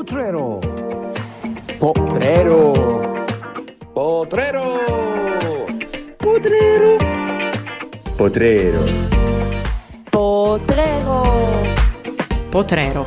Potrero. Potrero. Potrero. Potrero. Potrero. Potrero. Potrero.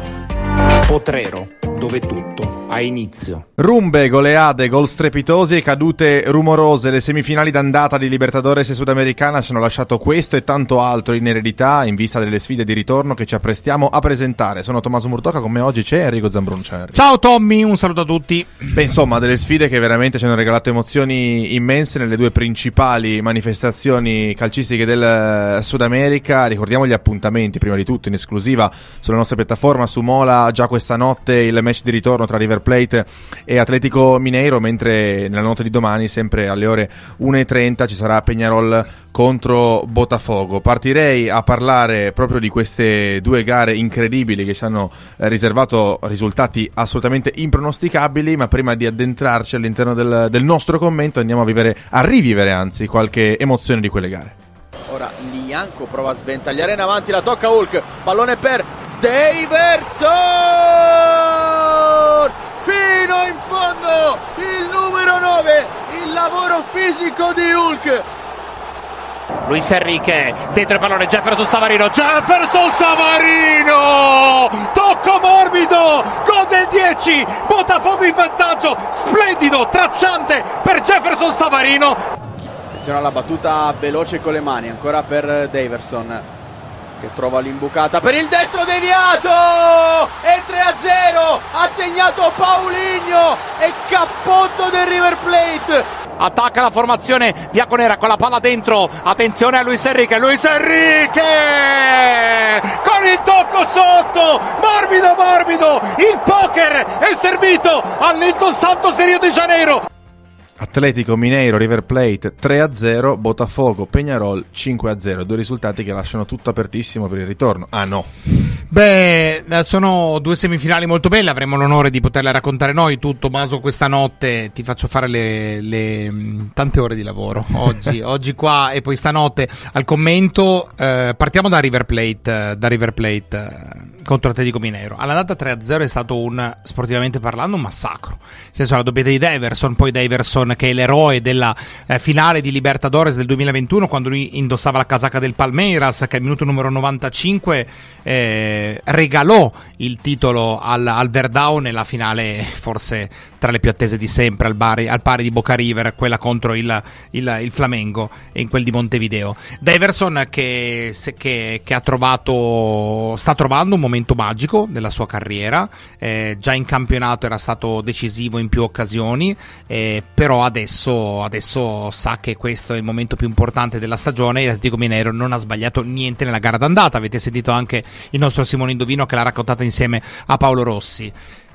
Potrero, dove tutto a inizio. Rumbe, goleade, gol strepitosi e cadute rumorose. Le semifinali d'andata di Libertadores e Sudamericana ci hanno lasciato questo e tanto altro in eredità in vista delle sfide di ritorno che ci apprestiamo a presentare. Sono Tommaso Murtocca, con me oggi c'è Enrico Zambrun. Ciao, Tommy, un saluto a tutti. Beh, insomma, delle sfide che veramente ci hanno regalato emozioni immense nelle due principali manifestazioni calcistiche del Sud America. Ricordiamo gli appuntamenti, prima di tutto, in esclusiva sulla nostra piattaforma su Mola già questa notte il match di ritorno tra Liverpool Plate e Atletico Mineiro, mentre nella notte di domani, sempre alle ore 1.30, ci sarà Peñarol contro Botafogo. Partirei a parlare proprio di queste due gare incredibili che ci hanno eh, riservato risultati assolutamente impronosticabili, ma prima di addentrarci all'interno del, del nostro commento andiamo a, vivere, a rivivere anzi qualche emozione di quelle gare. Ora Lianco prova a sventagliare in avanti, la tocca Hulk, pallone per Daverson! fino in fondo il numero 9, il lavoro fisico di Hulk. Luis Enrique, dentro il pallone, Jefferson Savarino, Jefferson Savarino! Tocco morbido, gol del 10, Botafogo in vantaggio, splendido, tracciante per Jefferson Savarino. Attenzione alla battuta veloce con le mani, ancora per Daverson che trova l'imbucata per il destro deviato e 3 a 0 ha segnato Paulinho e cappotto del River Plate attacca la formazione bianconera con la palla dentro attenzione a Luis Enrique Luis Enrique con il tocco sotto morbido morbido il poker è servito all'Ilton Santos Rio de Janeiro Atletico Mineiro, River Plate 3-0, Botafogo, Peñarol 5-0, due risultati che lasciano tutto apertissimo per il ritorno. Ah no. Beh, sono due semifinali molto belle, avremo l'onore di poterle raccontare noi. tutto, Maso, questa notte ti faccio fare le, le mm, tante ore di lavoro oggi, oggi qua e poi stanotte al commento. Eh, partiamo da River Plate, eh, da River Plate contro Atletico Minero. Alla data 3-0 è stato un, sportivamente parlando, un massacro. Nel senso, la doppietta di Diverson, poi Diverson che è l'eroe della eh, finale di Libertadores del 2021, quando lui indossava la casacca del Palmeiras, che al minuto numero 95 eh, regalò il titolo al, al Verdao nella finale forse tra le più attese di sempre al, Bari, al pari di Boca River, quella contro il, il, il Flamengo e in quel di Montevideo. Diverson che, che, che ha trovato, sta trovando un momento momento magico della sua carriera, eh, già in campionato era stato decisivo in più occasioni, eh, però adesso, adesso, sa che questo è il momento più importante della stagione e l'Atletico Mineiro non ha sbagliato niente nella gara d'andata, avete sentito anche il nostro Simone Indovino che l'ha raccontata insieme a Paolo Rossi.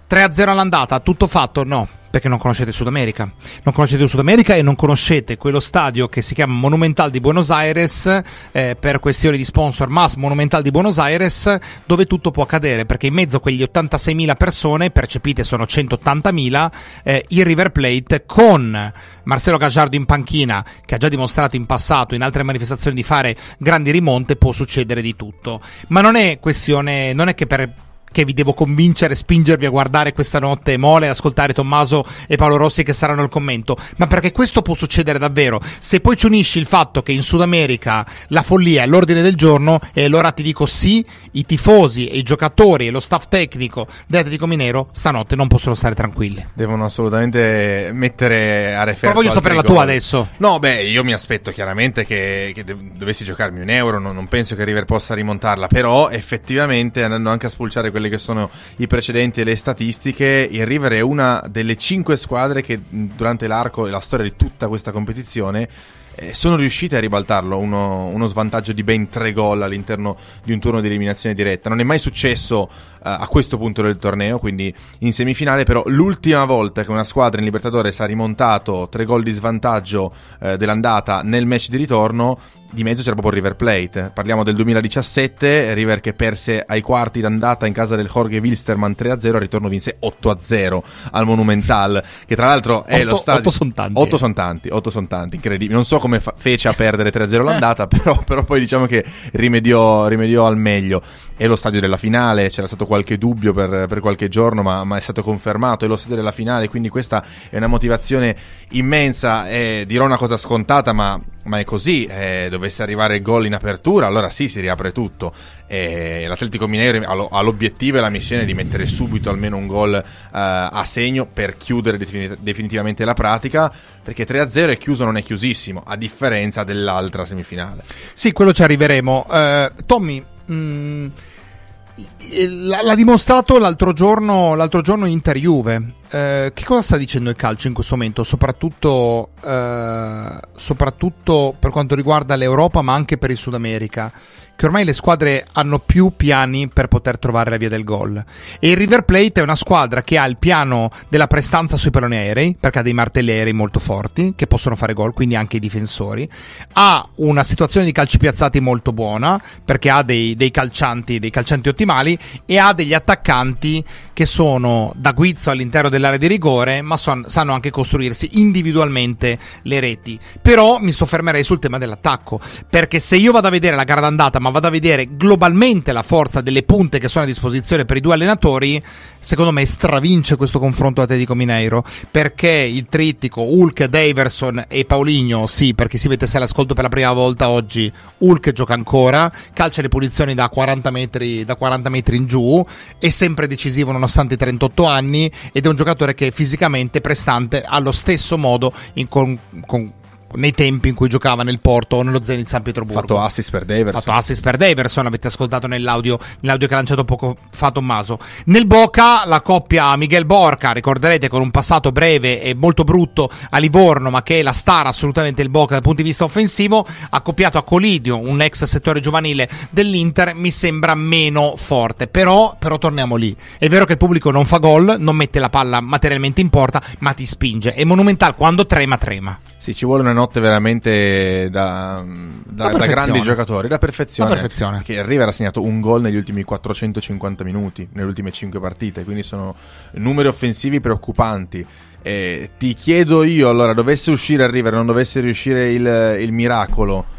3-0 all'andata, tutto fatto? No, perché non conoscete il Sud America. Non conoscete il Sud America e non conoscete quello stadio che si chiama Monumental di Buenos Aires eh, per questioni di sponsor Mas Monumental di Buenos Aires dove tutto può accadere perché in mezzo a quegli 86.000 persone, percepite sono 180.000, eh, il River Plate con Marcelo Gagliardo in panchina che ha già dimostrato in passato in altre manifestazioni di fare grandi rimonte può succedere di tutto. Ma non è questione, non è che per perché vi devo convincere, e spingervi a guardare questa notte Mole, e ascoltare Tommaso e Paolo Rossi che saranno al commento, ma perché questo può succedere davvero. Se poi ci unisci il fatto che in Sud America la follia è l'ordine del giorno, e allora ti dico sì, i tifosi, i giocatori e lo staff tecnico dell'Atletico Minero stanotte non possono stare tranquilli. Devono assolutamente mettere a referenza. Però voglio sapere la tua adesso. No, beh, io mi aspetto chiaramente che, che dovessi giocarmi un euro, non, non, penso che River possa rimontarla, però effettivamente andando anche a spulciare quelli che sono i precedenti e le statistiche, il River è una delle cinque squadre che durante l'arco e la storia di tutta questa competizione eh, sono riuscite a ribaltarlo uno, uno, svantaggio di ben tre gol all'interno di un turno di eliminazione diretta. Non è mai successo eh, a questo punto del torneo, quindi in semifinale, però l'ultima volta che una squadra in Libertadores ha rimontato tre gol di svantaggio eh, dell'andata nel match di ritorno di mezzo c'era proprio River Plate. Parliamo del 2017, River che perse ai quarti d'andata in casa del Jorge Wilsterman 3-0, al ritorno vinse 8-0 al Monumental, che tra l'altro è 8, lo stadio 8 sono tanti. 8 eh. sono tanti, 8 son tanti, incredibile. Non so come fa- fece a perdere 3-0 l'andata, però, però, poi diciamo che rimediò, rimediò, al meglio. È lo stadio della finale, c'era stato qualche dubbio per, per qualche giorno, ma, ma, è stato confermato, è lo stadio della finale, quindi questa è una motivazione immensa, eh, dirò una cosa scontata, ma ma è così, eh, dovesse arrivare il gol in apertura, allora sì, si riapre tutto. Eh, L'Atletico Mineiro ha l'obiettivo e la missione di mettere subito almeno un gol eh, a segno per chiudere definit- definitivamente la pratica, perché 3-0 è chiuso, non è chiusissimo, a differenza dell'altra semifinale. Sì, quello ci arriveremo. Eh, Tommy, mh, mm, eh, l'ha dimostrato l'altro giorno, l'altro giorno Inter-Juve. Eh, che cosa sta dicendo il calcio in questo momento, soprattutto, eh, soprattutto per quanto riguarda l'Europa, ma anche per il Sud America? Che ormai le squadre hanno più piani per poter trovare la via del gol. E il River Plate è una squadra che ha il piano della prestanza sui palloni aerei, perché ha dei martelli aerei molto forti, che possono fare gol, quindi anche i difensori. Ha una situazione di calci piazzati molto buona, perché ha dei, dei calcianti, dei calcianti ottimali e ha degli attaccanti che sono da guizzo all'interno dell'area di rigore, ma son, sanno anche costruirsi individualmente le reti. Però mi soffermerei sul tema dell'attacco, perché se io vado a vedere la gara d'andata, ma vado a vedere globalmente la forza delle punte che sono a disposizione per i due allenatori, secondo me stravince questo confronto Atletico Mineiro, perché il trittico Hulk, Daverson e Paulinho, sì, perché si vede se all'ascolto per la prima volta oggi, Hulk gioca ancora, calcia le punizioni da 40 metri, da 40 metri in giù, è sempre decisivo non nonostante i 38 anni ed è un giocatore che fisicamente prestante allo stesso modo in con, con nei tempi in cui giocava nel Porto o nello Zenit San Pietroburgo. Fatto assist per Daverson. Fatto assist per Daverson, avete ascoltato nell'audio, nell'audio che ha lanciato poco fa Tommaso. Nel Boca la coppia Miguel Borca, ricorderete con un passato breve e molto brutto a Livorno, ma che è la star assolutamente del Boca dal punto di vista offensivo, accoppiato a Colidio, un ex settore giovanile dell'Inter, mi sembra meno forte. Però, però torniamo lì. È vero che il pubblico non fa gol, non mette la palla materialmente in porta, ma ti spinge. È monumentale quando trema, trema. Sì, ci vuole una notte veramente da, da, da grandi giocatori, da perfezione. Da perfezione. Perché River ha segnato un gol negli ultimi 450 minuti, nelle ultime 5 partite, quindi sono numeri offensivi preoccupanti. E ti chiedo io, allora, dovesse uscire il River, non dovesse riuscire il, il miracolo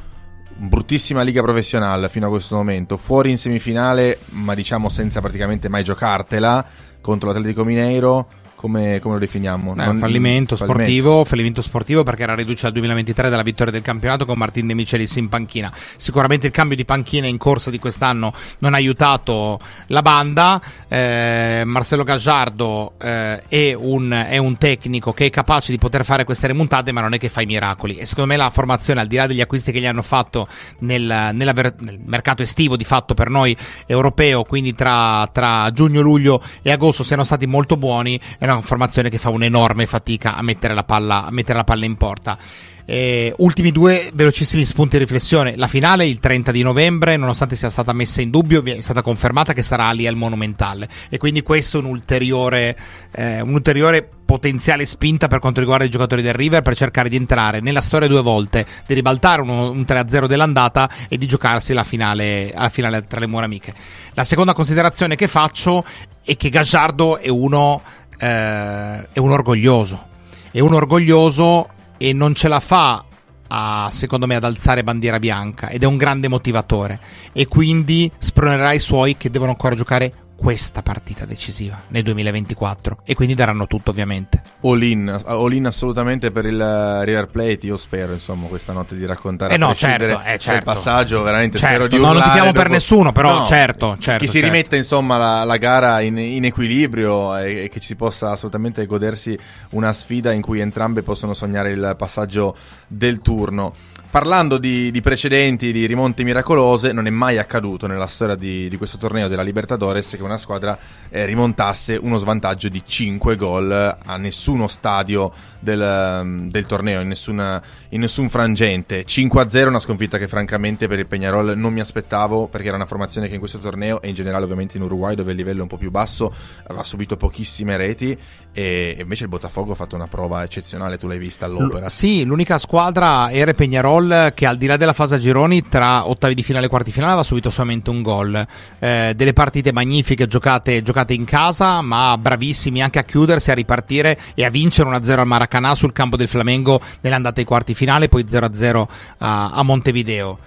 bruttissima liga professionale fino a questo momento, fuori in semifinale, ma diciamo senza praticamente mai giocartela contro l'Atletico Mineiro come, come, lo definiamo? Beh, non... fallimento, sportivo, fallimento, sportivo, perché era riduce al 2023 dalla vittoria del campionato con Martin De Micelis in panchina. Sicuramente il cambio di panchina in corsa di quest'anno non ha aiutato la banda. Eh, Marcello Gaggiardo eh, è, un, è, un, tecnico che è capace di poter fare queste remontate, ma non è che fa i miracoli. E secondo me la formazione, al di là degli acquisti che gli hanno fatto nel, nel mercato estivo, di fatto per noi europeo, quindi tra, tra giugno, luglio e agosto, siano stati molto buoni. È una formazione che fa un'enorme fatica a mettere la palla, mettere la palla in porta. Eh, ultimi due velocissimi spunti di riflessione. La finale il 30 di novembre, nonostante sia stata messa in dubbio, è stata confermata che sarà lì al Monumentale. E quindi questo è un ulteriore, eh, un ulteriore potenziale spinta per quanto riguarda i giocatori del River per cercare di entrare nella storia due volte, di ribaltare uno, un 3-0 dell'andata e di giocarsi la finale, la finale tra le mura amiche. La seconda considerazione che faccio è che Gagliardo è uno eh, è un orgoglioso, è un orgoglioso e non ce la fa a, secondo me ad alzare bandiera bianca ed è un grande motivatore e quindi spronerà i suoi che devono ancora giocare questa partita decisiva nel 2024 e quindi daranno tutto ovviamente. All in, all in assolutamente per il eh, River Plate, io spero insomma questa notte di raccontare eh no, certo, eh, certo. il passaggio veramente certo, spero di urlare. Non lo tifiamo dopo... per nessuno però no, certo, certo. Che si certo. rimetta insomma la, la gara in, in equilibrio e, e, che si possa assolutamente godersi una sfida in cui entrambe possono sognare il passaggio del turno. Parlando di, di precedenti, di rimonte miracolose, non è mai accaduto nella storia di, di questo torneo della Libertadores che una squadra eh, rimontasse uno svantaggio di 5 gol a nessuno stadio del, mm, del torneo, in, nessuna, in, nessun frangente. 5-0 una sconfitta che francamente per il Peñarol non mi aspettavo perché era una formazione che in questo torneo e in generale ovviamente in Uruguay dove il livello è un po' più basso ha subito pochissime reti e invece il Botafogo ha fatto una prova eccezionale, tu l'hai vista all'opera. L- sì, l'unica squadra era Peñarol che al di là della fase a gironi tra ottavi di finale e quarti finale aveva subito solamente un gol. Eh, delle partite magnifiche che giocate, giocate, in casa, ma bravissimi anche a chiudersi, a ripartire e a vincere 1-0 al Maracanà sul campo del Flamengo nell'andata ai quarti finale, poi 0-0 a, a Montevideo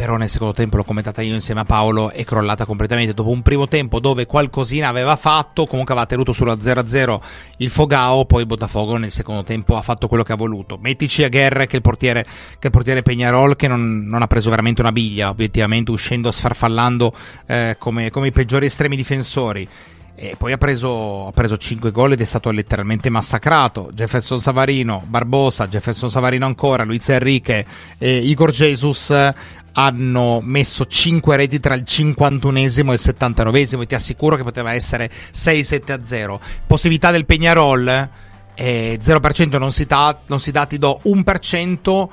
però nel secondo tempo l'ho commentata io insieme a Paolo è crollata completamente dopo un primo tempo dove qualcosina aveva fatto comunque aveva tenuto sulla 0-0 il Fogao poi il Botafogo nel secondo tempo ha fatto quello che ha voluto mettici a Guerre che il portiere, che il portiere Peñarol che non, non, ha preso veramente una biglia obiettivamente uscendo sfarfallando eh, come, come i peggiori estremi difensori e poi ha preso, ha preso, 5 gol ed è stato letteralmente massacrato. Jefferson Savarino, Barbosa, Jefferson Savarino ancora, Luiz Enrique e Igor Jesus hanno messo 5 reti tra il 51esimo e il 79esimo e ti assicuro che poteva essere 6-7-0. Possibilità del Peñarol eh, 0% non si, ta- non si dà, ti do 1%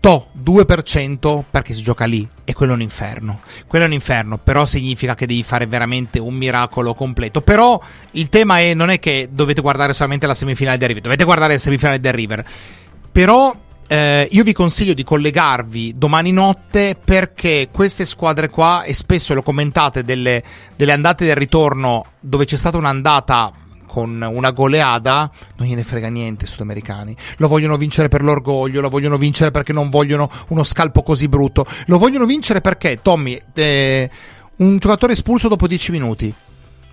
to 2% perché si gioca lì e quello è un inferno. Quello è un inferno, però significa che devi fare veramente un miracolo completo. Però il tema è non è che dovete guardare solamente la semifinale del River, dovete guardare la semifinale del River. Però eh, io vi consiglio di collegarvi domani notte perché queste squadre qua, e spesso lo commentate, delle, delle andate del ritorno dove c'è stata un'andata con una goleada, non gliene frega niente i sudamericani. Lo vogliono vincere per l'orgoglio, lo vogliono vincere perché non vogliono uno scalpo così brutto. Lo vogliono vincere perché, Tommy, eh, un giocatore espulso dopo 10 minuti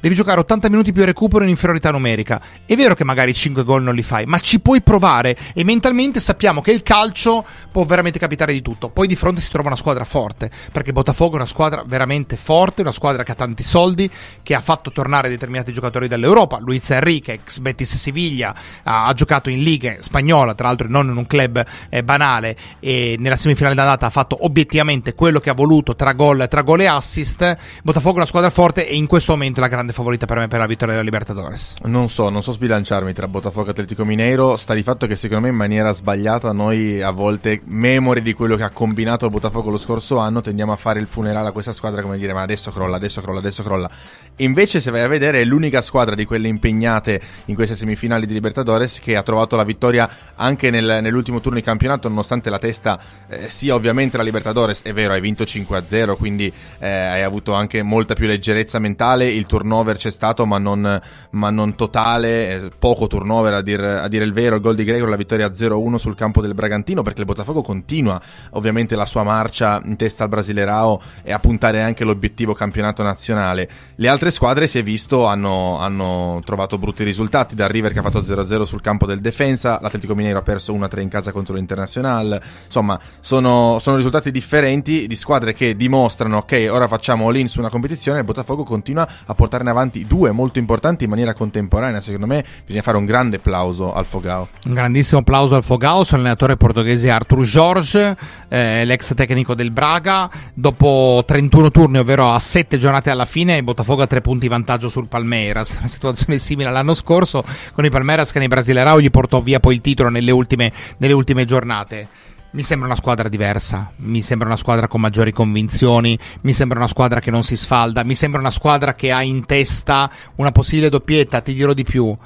devi giocare 80 minuti più recupero in inferiorità numerica. È vero che magari 5 gol non li fai, ma ci puoi provare e mentalmente sappiamo che il calcio può veramente capitare di tutto. Poi di fronte si trova una squadra forte, perché Botafogo è una squadra veramente forte, una squadra che ha tanti soldi, che ha fatto tornare determinati giocatori dall'Europa. Luiz Enrique, ex Betis Siviglia, ha, giocato in Liga spagnola, tra l'altro non in un club eh, banale e nella semifinale d'andata ha fatto obiettivamente quello che ha voluto tra gol, tra gol e assist. Botafogo è una squadra forte e in questo momento la grande favorita per me per la vittoria della Libertadores. Non so, non so sbilanciarmi tra Botafogo e Atletico Mineiro. Sta di fatto che secondo me in maniera sbagliata noi a volte, memori di quello che ha combinato Botafogo lo scorso anno, tendiamo a fare il funerale a questa squadra come dire ma adesso crolla, adesso crolla, adesso crolla. Invece se vai a vedere è l'unica squadra di quelle impegnate in queste semifinali di Libertadores che ha trovato la vittoria anche nel, nell'ultimo turno di campionato nonostante la testa eh, sia ovviamente la Libertadores. È vero, hai vinto 5-0 quindi eh, hai avuto anche molta più leggerezza mentale, il turnover turnover c'è stato, ma non, ma non totale, eh, poco turnover a, dir, a dire il vero. Il gol di Gregor, la vittoria 0-1 sul campo del Bragantino, perché il Botafogo continua ovviamente la sua marcia in testa al Brasile Rao e a puntare anche l'obiettivo campionato nazionale. Le altre squadre, si è visto, hanno, hanno trovato brutti risultati. Dal River che ha fatto 0-0 sul campo del Defensa, l'Atletico Mineiro ha perso 1-3 in casa contro l'Internazionale. Insomma, sono, sono risultati differenti di squadre che dimostrano ok, ora facciamo l'in su una competizione e il Botafogo continua a portare portarne avanti due molto importanti in maniera contemporanea. Secondo me bisogna fare un grande applauso al Fogao. Un grandissimo applauso al Fogao, sull'allenatore portoghese Arthur Jorge, eh, l'ex tecnico del Braga. Dopo 31 turni, ovvero a 7 giornate alla fine, Botafogo ha 3 punti vantaggio sul Palmeiras. Una situazione simile all'anno scorso con il Palmeiras che nei Brasilerao gli portò via poi il titolo nelle ultime, nelle ultime giornate. Mi sembra una squadra diversa, mi sembra una squadra con maggiori convinzioni, mi sembra una squadra che non si sfalda, mi sembra una squadra che ha in testa una possibile doppietta, ti dirò di più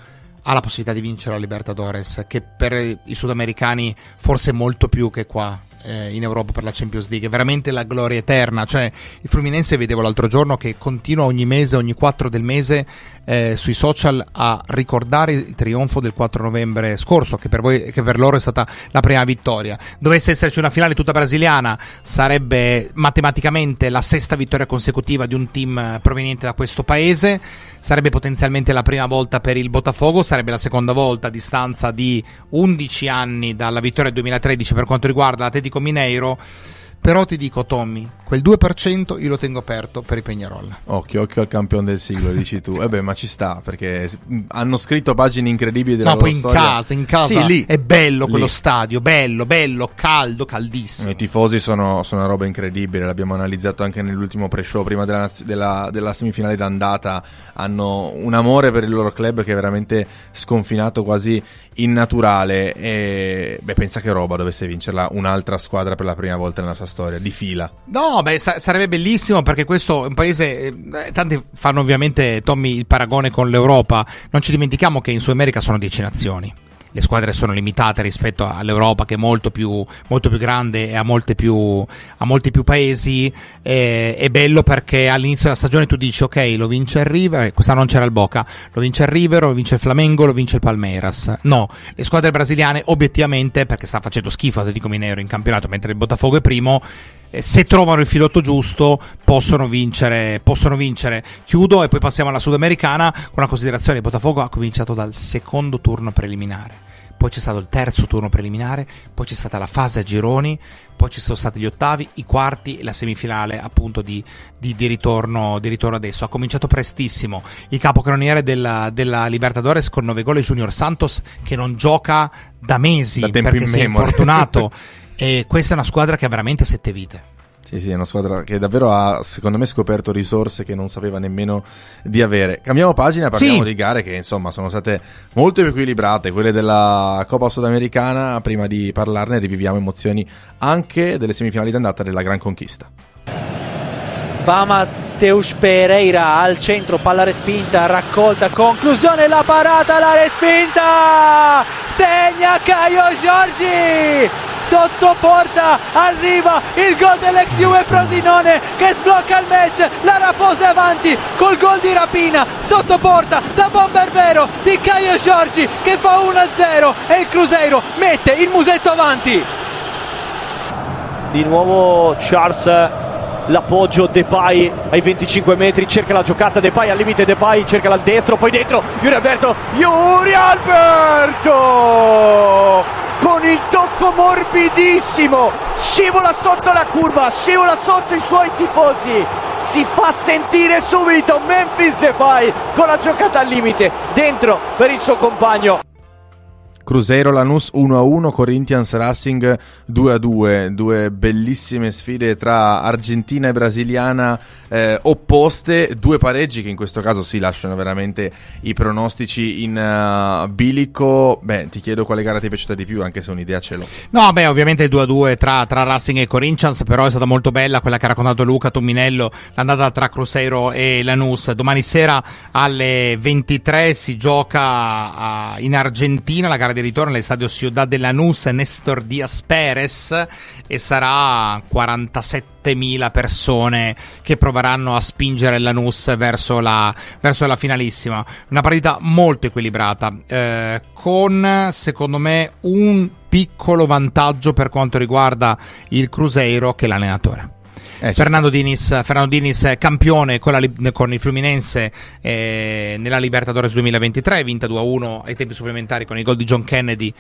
ha la possibilità di vincere la Libertadores, che per i sudamericani forse è molto più che qua eh, in Europa per la Champions League, è veramente la gloria eterna. Cioè, il Fluminense vedevo l'altro giorno che continua ogni mese, ogni 4 del mese, eh, sui social a ricordare il trionfo del 4 novembre scorso, che per, voi, che per loro è stata la prima vittoria. Dovesse esserci una finale tutta brasiliana, sarebbe matematicamente la sesta vittoria consecutiva di un team eh, proveniente da questo paese sarebbe potenzialmente la prima volta per il Botafogo, sarebbe la seconda volta a distanza di 11 anni dalla vittoria 2013 per quanto riguarda l'Atletico Mineiro però ti dico, Tommy, quel 2% io lo tengo aperto per i Pegnarolla. Occhio, occhio al campione del siglo, dici tu. e eh beh ma ci sta, perché hanno scritto pagine incredibili della no, loro in storia. casa, in casa sì, lì, è bello quello stadio, bello, bello, caldo, caldissimo. I tifosi sono, sono, una roba incredibile, l'abbiamo analizzato anche nell'ultimo pre-show, prima della, della, della semifinale d'andata. Hanno un amore per il loro club che è veramente sconfinato, quasi in naturale, e, beh, pensa che roba dovesse vincerla un'altra squadra per la prima volta nella sua storia, di fila. No, beh, sa- sarebbe bellissimo perché questo è un paese. Eh, eh tanti fanno ovviamente, Tommy, il paragone con l'Europa. Non ci dimentichiamo che in Sud America sono 10 nazioni le squadre sono limitate rispetto all'Europa che è molto più, molto più grande e ha, più, ha, molti più paesi, eh, è bello perché all'inizio della stagione tu dici ok lo vince il River, eh, quest'anno non c'era il Boca, lo vince il River, lo vince il Flamengo, lo vince il Palmeiras. No, le squadre brasiliane obiettivamente perché sta facendo schifo Atletico Mineiro in campionato mentre il Botafogo è primo eh, se trovano il filotto giusto possono vincere, possono vincere. Chiudo e poi passiamo alla sudamericana con una considerazione. Botafogo ha cominciato dal secondo turno preliminare. Poi c'è stato il terzo turno preliminare, poi c'è stata la fase a gironi, poi ci sono stati gli ottavi, i quarti e la semifinale appunto di, di, di, ritorno, di ritorno, adesso. Ha cominciato prestissimo il capocannoniere della, della Libertadores con 9 gol Junior Santos che non gioca da mesi da perché si è infortunato. E questa è una squadra che ha veramente sette vite. Sì, sì, è una squadra che davvero ha, secondo me, scoperto risorse che non sapeva nemmeno di avere. Cambiamo pagina, parliamo sì. di gare che, insomma, sono state molto più equilibrate. Quelle della Coppa Sudamericana, prima di parlarne, riviviamo emozioni anche delle semifinali d'andata della Gran Conquista va Matteus Pereira al centro, palla respinta, raccolta, conclusione, la parata, la respinta, segna Caio Giorgi, sotto porta arriva il gol dell'ex Juve Frosinone che sblocca il match la Raposa è avanti col gol di Rapina sotto porta da vero di Caio Giorgi che fa 1-0 e il Cruzeiro mette il musetto avanti di nuovo Charles l'appoggio Depay ai 25 metri, cerca la giocata Depay al limite Depay, cerca al destro, poi dentro Yuri Alberto, Yuri Alberto! Con il tocco morbidissimo, scivola sotto la curva, scivola sotto i suoi tifosi, si fa sentire subito Memphis Depay con la giocata al limite, dentro per il suo compagno. Cruzeiro Lanus 1-1, Corinthians Racing 2-2, due bellissime sfide tra Argentina e Brasiliana eh, opposte, due pareggi che in questo caso si sì, lasciano veramente i pronostici in uh, bilico. Beh, ti chiedo quale gara ti è piaciuta di più, anche se un'idea ce l'ho. No, beh, ovviamente 2-2 tra, tra Racing e Corinthians, però è stata molto bella quella che ha raccontato Luca Tomminello, l'andata tra Cruzeiro e Lanus. Domani sera alle 23 si gioca a, eh, in Argentina la gara di di ritorno all'Estadio Ciudad de Lanús Nestor Díaz Pérez e sarà 47.000 persone che proveranno a spingere Lanús verso la, verso la finalissima. Una partita molto equilibrata, eh, con secondo me un piccolo vantaggio per quanto riguarda il Cruzeiro che l'allenatore eh, Fernando, Dinis, Fernando, Dinis, campione con, la, con il Fluminense eh, nella Libertadores 2023, vinta 2-1 ai tempi supplementari con i gol di John Kennedy.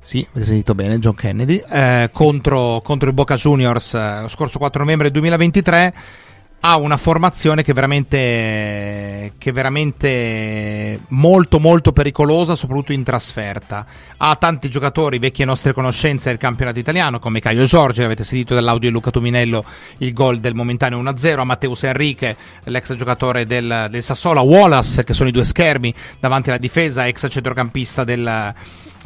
Sì, avete sentito bene, John Kennedy, eh, contro, contro, il Boca Juniors eh, lo scorso 4 novembre 2023 ha una formazione che è veramente, che è veramente molto molto pericolosa, soprattutto in trasferta. Ha tanti giocatori, vecchie nostre conoscenze del campionato italiano, come Caio Giorgi, avete sentito dall'audio di Luca Tuminello il gol del momentaneo 1-0, a Matteus Enrique, l'ex giocatore del, del Sassola, Wallace, che sono i due schermi davanti alla difesa, ex centrocampista del,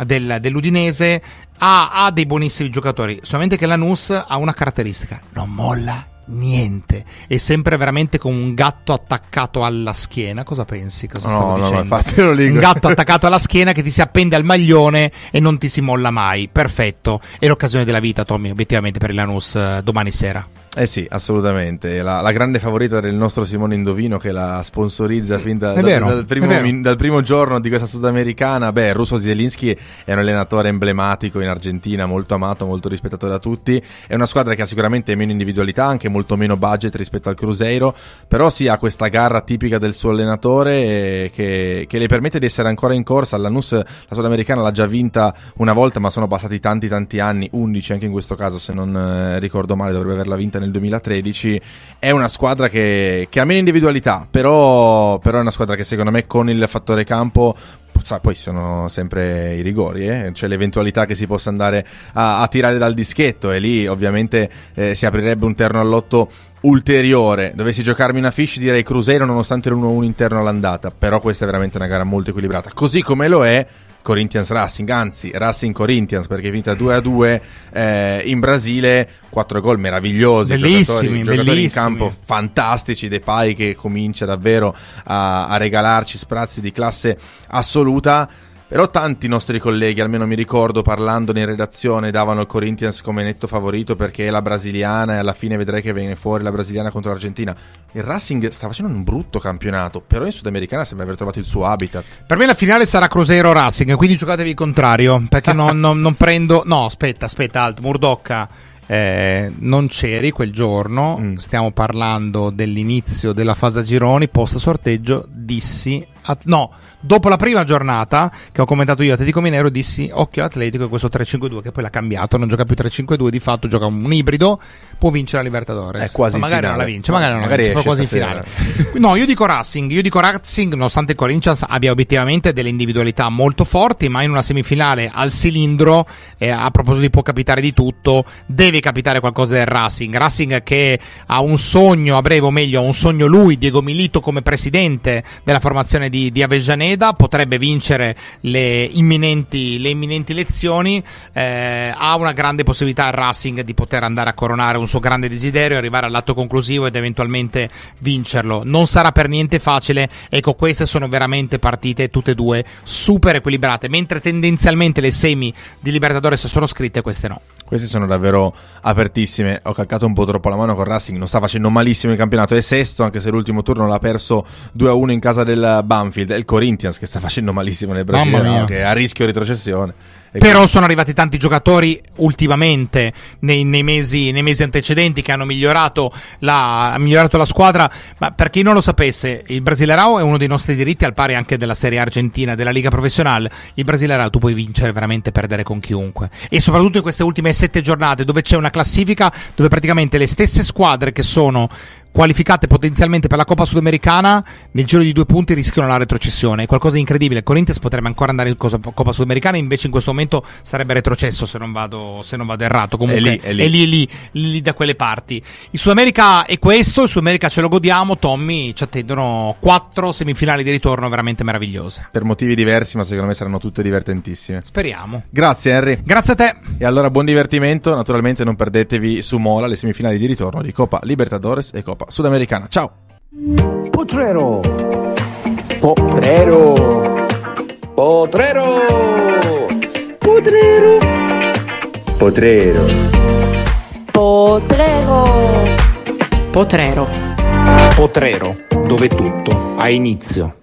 del, dell'Udinese. Ha, ha dei buonissimi giocatori, solamente che Lanus ha una caratteristica, non molla niente. E sempre veramente con un gatto attaccato alla schiena. Cosa pensi? Cosa no, no, no, infatti lo dico. Un gatto attaccato alla schiena che ti si appende al maglione e non ti si molla mai. Perfetto. È l'occasione della vita, Tommy, obiettivamente, per il Lanus eh, domani sera. Eh sì, assolutamente. La, la, grande favorita del nostro Simone Indovino che la sponsorizza fin da, da, vero, dal, primo, min, dal, primo, giorno di questa sudamericana. Beh, Russo Zielinski è un allenatore emblematico in Argentina, molto amato, molto rispettato da tutti. È una squadra che ha sicuramente meno individualità, anche molto meno budget rispetto al Cruzeiro. Però sì, ha questa garra tipica del suo allenatore eh, che, che le permette di essere ancora in corsa. L'Anus, la sudamericana, l'ha già vinta una volta, ma sono passati tanti, tanti anni, 11 anche in questo caso, se non eh, ricordo male, dovrebbe averla vinta nel 2013. È una squadra che, che ha meno individualità, però, però, è una squadra che secondo me con il fattore campo. poi sono sempre i rigori, eh? c'è l'eventualità che si possa andare a, a, tirare dal dischetto e lì ovviamente eh, si aprirebbe un terno all'otto ulteriore dovessi giocarmi una fish direi Cruzeiro nonostante l'1-1 interno all'andata però questa è veramente una gara molto equilibrata così come lo è Corinthians Racing, anzi Racing Corinthians perché è vinta 2 a 2 eh, in Brasile, 4 gol meravigliosi, bellissimi, giocatori, giocatori in campo fantastici, De Pai che comincia davvero a, a regalarci sprazzi di classe assoluta. Però tanti nostri colleghi, almeno mi ricordo, parlandone in redazione, davano il Corinthians come netto favorito perché è la brasiliana e alla fine vedrai che viene fuori la brasiliana contro l'Argentina. Il Racing sta facendo un brutto campionato, però in Sudamericana sembra aver trovato il suo habitat. Per me la finale sarà Cruzeiro Racing, quindi giocatevi il contrario, perché non, non, non prendo... No, aspetta, aspetta, Alt, Murdocca. Eh, non c'eri quel giorno, mm. stiamo parlando dell'inizio della fase a gironi, post sorteggio, dissi... A... no, dopo la prima giornata che ho commentato io Atletico Minero dissi occhio Atletico e questo 3-5-2 che poi l'ha cambiato, non gioca più 3-5-2, di fatto gioca un ibrido, può vincere la Libertadores. È quasi ma magari finale. non la vince, magari non magari la vince, quasi in finale. no, io dico Racing, io dico Racing nonostante il Corinthians abbia obiettivamente delle individualità molto forti, ma in una semifinale al cilindro eh, a proposito di può capitare di tutto, deve capitare qualcosa del Racing. Racing che ha un sogno a breve o meglio ha un sogno lui, Diego Milito come presidente della formazione di, di Avejanese moneta, potrebbe vincere le imminenti, le imminenti elezioni, eh, ha una grande possibilità al Racing di poter andare a coronare un suo grande desiderio, arrivare all'atto conclusivo ed eventualmente vincerlo. Non sarà per niente facile, ecco queste sono veramente partite tutte e due super equilibrate, mentre tendenzialmente le semi di Libertadores sono scritte, queste no. Queste sono davvero apertissime. Ho calcato un po' troppo la mano con Racing, non sta facendo malissimo il campionato. È sesto, anche se l'ultimo turno l'ha perso 2-1 in casa del Banfield. il Corinthians Corinthians che sta facendo malissimo nel Brasile, che è a rischio retrocessione. Però sono arrivati tanti giocatori ultimamente, nei, nei, mesi, nei mesi, antecedenti, che hanno migliorato la, migliorato la, squadra. Ma per chi non lo sapesse, il Brasile Rao è uno dei nostri diritti, al pari anche della Serie Argentina, della Liga Professionale. Il Brasile Rao tu puoi vincere, veramente perdere con chiunque. E soprattutto in queste ultime sette giornate, dove c'è una classifica dove praticamente le stesse squadre che sono qualificate potenzialmente per la Coppa Sudamericana nel giro di due punti rischiano la retrocessione. È qualcosa di incredibile. Corinthians potrebbe ancora andare in Coppa Sudamericana, invece in questo momento sarebbe retrocesso se non vado, se non vado errato. Comunque è lì, è lì. È lì, lì, lì da quelle parti. Il Sudamerica è questo, il Sudamerica ce lo godiamo. Tommy ci attendono quattro semifinali di ritorno veramente meravigliose. Per motivi diversi, ma secondo me saranno tutte divertentissime. Speriamo. Grazie Henry. Grazie a te. E allora buon divertimento. Naturalmente non perdetevi su Mola le semifinali di ritorno di Coppa Libertadores e Coppa. Coppa Sudamericana. Ciao! Potrero! Potrero! Potrero! Potrero! Potrero! Potrero! Potrero! Potrero, dove tutto ha inizio.